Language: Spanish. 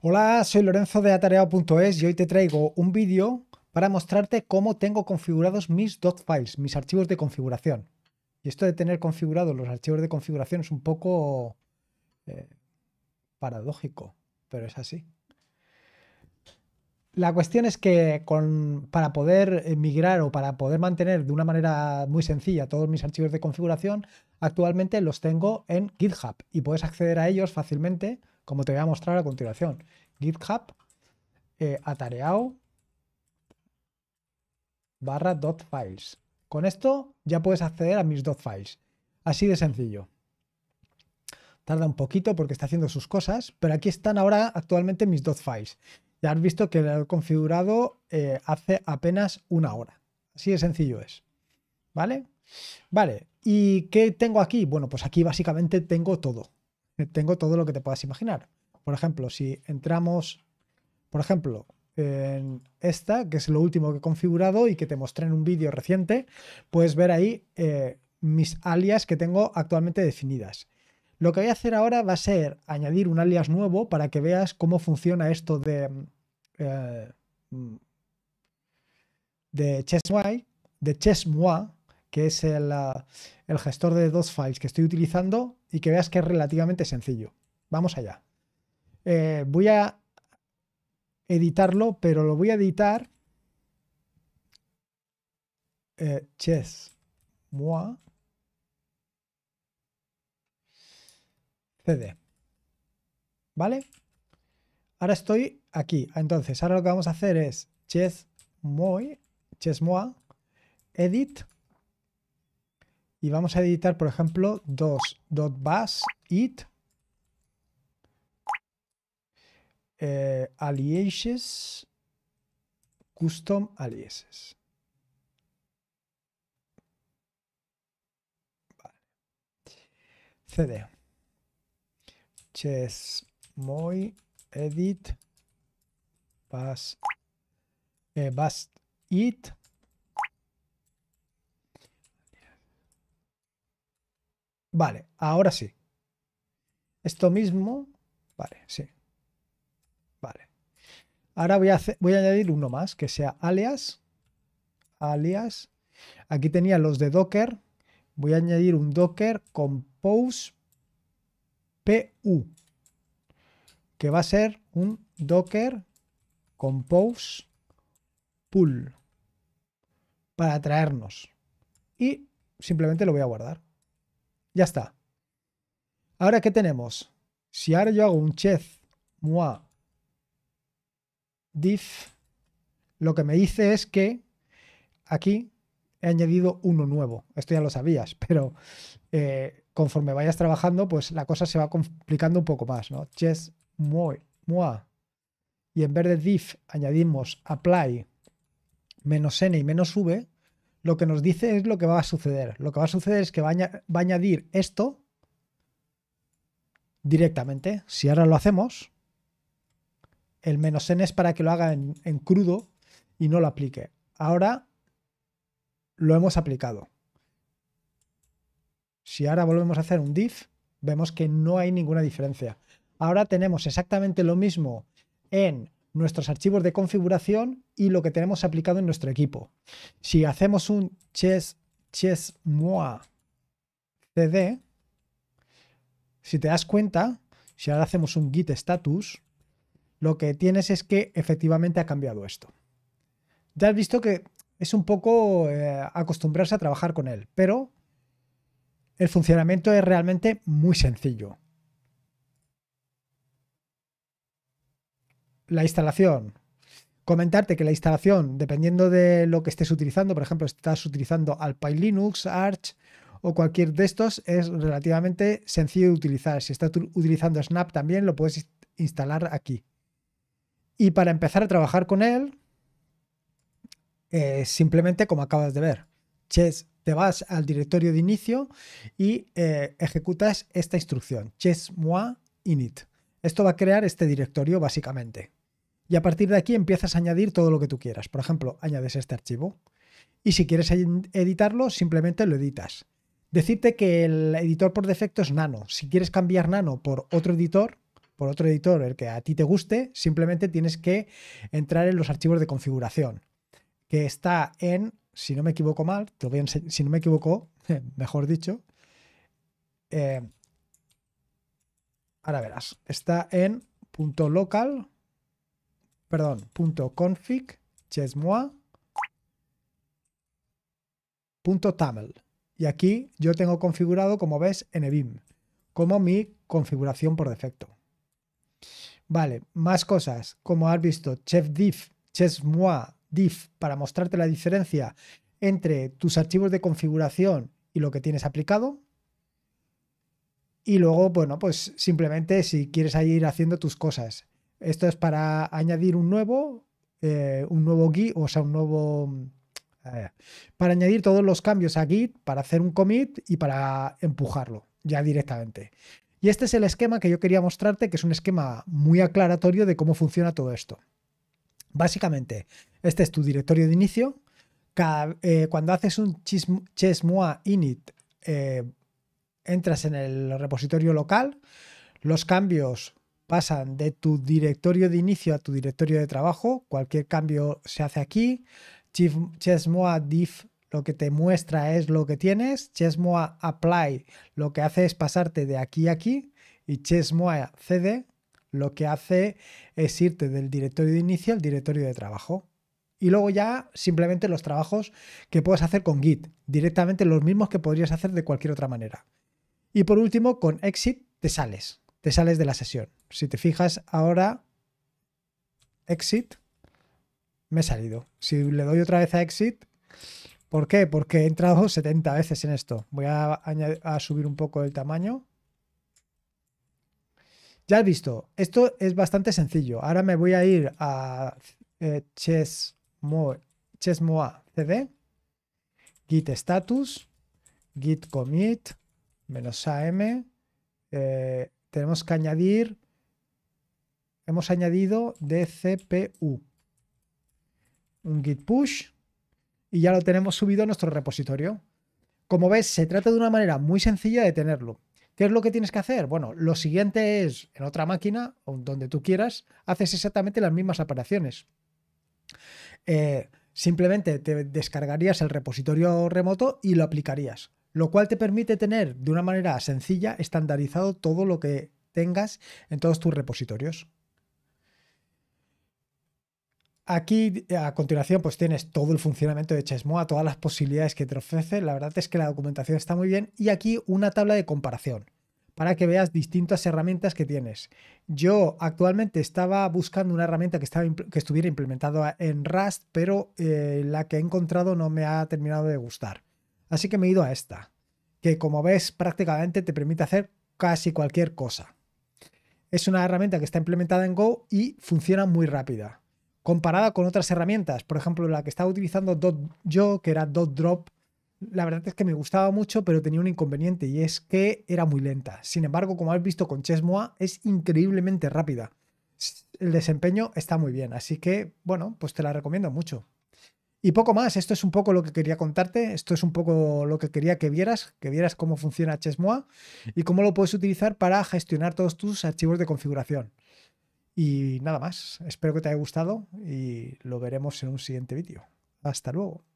Hola, soy Lorenzo de Atareado.es y hoy te traigo un vídeo para mostrarte cómo tengo configurados mis files, mis archivos de configuración. Y esto de tener configurados los archivos de configuración es un poco eh, paradójico, pero es así. La cuestión es que con, para poder migrar o para poder mantener de una manera muy sencilla todos mis archivos de configuración, Actualmente los tengo en GitHub y puedes acceder a ellos fácilmente, como te voy a mostrar a continuación. GitHub eh, barra dot files. Con esto ya puedes acceder a mis dot files. Así de sencillo. Tarda un poquito porque está haciendo sus cosas, pero aquí están ahora actualmente mis dot files. Ya has visto que lo he configurado eh, hace apenas una hora. Así de sencillo es. ¿Vale? Vale, ¿Y qué tengo aquí? Bueno, pues aquí básicamente tengo todo. Eh, tengo todo lo que te puedas imaginar. Por ejemplo, si entramos, por ejemplo, en esta, que es lo último que he configurado y que te mostré en un vídeo reciente, puedes ver ahí eh, mis alias que tengo actualmente definidas. Lo que voy a hacer ahora va a ser añadir un alias nuevo para que veas cómo funciona esto de, eh, mm, de de que es ah, el, gestor de dos files que estoy utilizando y que veas que es relativamente sencillo. Vamos allá. Eh, voy a editarlo, pero lo voy a editar eh, chess moi cd. ¿Vale? Ahora estoy aquí. Entonces, ahora lo que vamos a hacer es chess moi, chess moi, edit y vamos a editar, por ejemplo, dos it eh, aliases custom aliases. Vale. CD. Chessmoy edit bus, eh, it Vale, ahora sí. Esto mismo. Vale, sí. Vale. Ahora voy a, voy a añadir uno más, que sea alias. Alias. Aquí tenía los de Docker. Voy a añadir un Docker compose pu, que va a ser un Docker compose pull para traernos. Y simplemente lo voy a guardar. Ya está. Ahora, ¿qué tenemos? Si ahora yo hago un chef moi diff, lo que me dice es que aquí he añadido uno nuevo. Esto ya lo sabías, pero eh, conforme vayas trabajando, pues la cosa se va complicando un poco más, ¿no? Chess moi, moi. Y en vez de diff añadimos apply menos n y menos v, lo que nos dice es lo que va a suceder. Lo que va a suceder es que va a, añadir, esto directamente. Si ahora lo hacemos, el menos n es para que lo haga en, crudo y no lo aplique. Ahora lo hemos aplicado. Si ahora volvemos a hacer un div vemos que no hay ninguna diferencia. Ahora tenemos exactamente lo mismo en nuestros archivos de configuración y lo que tenemos aplicado en nuestro equipo. Si hacemos un chess, cd, si te das cuenta, si ahora hacemos un git status, lo que tienes es que efectivamente ha cambiado esto. Ya has visto que es un poco eh, acostumbrarse a trabajar con él, pero el funcionamiento es realmente muy sencillo. la instalación. Comentarte que la instalación, dependiendo de lo que estés utilizando, por ejemplo, estás utilizando Alpine Linux, Arch o cualquier de estos, es relativamente sencillo de utilizar. Si estás utilizando Snap también, lo puedes instalar aquí. Y para empezar a trabajar con él, eh, simplemente como acabas de ver, te vas al directorio de inicio y eh, ejecutas esta instrucción, ches init. Esto va a crear este directorio básicamente y a partir de aquí empiezas a añadir todo lo que tú quieras. Por ejemplo, añades este archivo y si quieres editarlo, simplemente lo editas. Decirte que el editor por defecto es Nano. Si quieres cambiar Nano por otro editor, por otro editor, el que a ti te guste, simplemente tienes que entrar en los archivos de configuración, que está en, si no me equivoco mal, te si no me equivoco, mejor dicho, eh, ahora verás, está en .local perdón, punto config, chesmois, punto taml. Y aquí yo tengo configurado, como ves, en eBIM, como mi configuración por defecto. Vale, más cosas. Como has visto, chef.diff, chesmois, diff, para mostrarte la diferencia entre tus archivos de configuración y lo que tienes aplicado. Y luego, bueno, pues simplemente si quieres ir haciendo tus cosas. Esto es para añadir un nuevo, eh, un nuevo Git, o sea, un nuevo... Mm, eh, para añadir todos los cambios a Git, para hacer un commit y para empujarlo ya directamente. Y este es el esquema que yo quería mostrarte, que es un esquema muy aclaratorio de cómo funciona todo esto. Básicamente, este es tu directorio de inicio. Eh, cuando haces un chesmoa init, entras en el repositorio local. Los cambios pasan de tu directorio de inicio a tu directorio de trabajo. Cualquier cambio se hace aquí. chesmoa diff lo que te muestra es lo que tienes. Chessmoa apply lo que hace es pasarte de aquí a aquí. Y Chesmoa cd lo que hace es irte del directorio de inicio al directorio de trabajo. Y luego ya simplemente los trabajos que puedes hacer con Git, directamente los mismos que podrías hacer de cualquier otra manera. Y por último, con exit te sales, te sales de la sesión. Si te fijas, ahora exit, me he salido. Si le doy otra vez a exit, ¿por qué? Porque he entrado 70 veces en esto. Voy a, subir un poco el tamaño. Ya has visto, esto es bastante sencillo. Ahora me voy a ir a eh, Chessmoa cd, git status, git commit, menos am. Eh, tenemos que añadir hemos añadido dcpu, un git push y ya lo tenemos subido a nuestro repositorio. Como ves, se trata de una manera muy sencilla de tenerlo. ¿Qué es lo que tienes que hacer? Bueno, lo siguiente es, en otra máquina o donde tú quieras, haces exactamente las mismas operaciones. Eh, simplemente te descargarías el repositorio remoto y lo aplicarías, lo cual te permite tener de una manera sencilla, estandarizado todo lo que tengas en todos tus repositorios. Aquí eh, a continuación pues tienes todo el funcionamiento de Chesmoa, todas las posibilidades que te ofrece. La verdad es que la documentación está muy bien y aquí una tabla de comparación para que veas distintas herramientas que tienes. Yo actualmente estaba buscando una herramienta que, estuviera implementada en Rust, pero eh, la que he encontrado no me ha terminado de gustar. Así que me he ido a esta, que como ves prácticamente te permite hacer casi cualquier cosa. Es una herramienta que está implementada en Go y funciona muy rápida comparada con otras herramientas. Por ejemplo, la que estaba utilizando Dot yo, que era Dot Drop, la verdad es que me gustaba mucho, pero tenía un inconveniente y es que era muy lenta. Sin embargo, como has visto con Chesmoa, es increíblemente rápida. El desempeño está muy bien, así que, bueno, pues te la recomiendo mucho. Y poco más, esto es un poco lo que quería contarte, esto es un poco lo que quería que vieras, que vieras cómo funciona Chessmoa y cómo lo puedes utilizar para gestionar todos tus archivos de configuración. Y nada más, espero que te haya gustado y lo veremos en un siguiente vídeo. Hasta luego.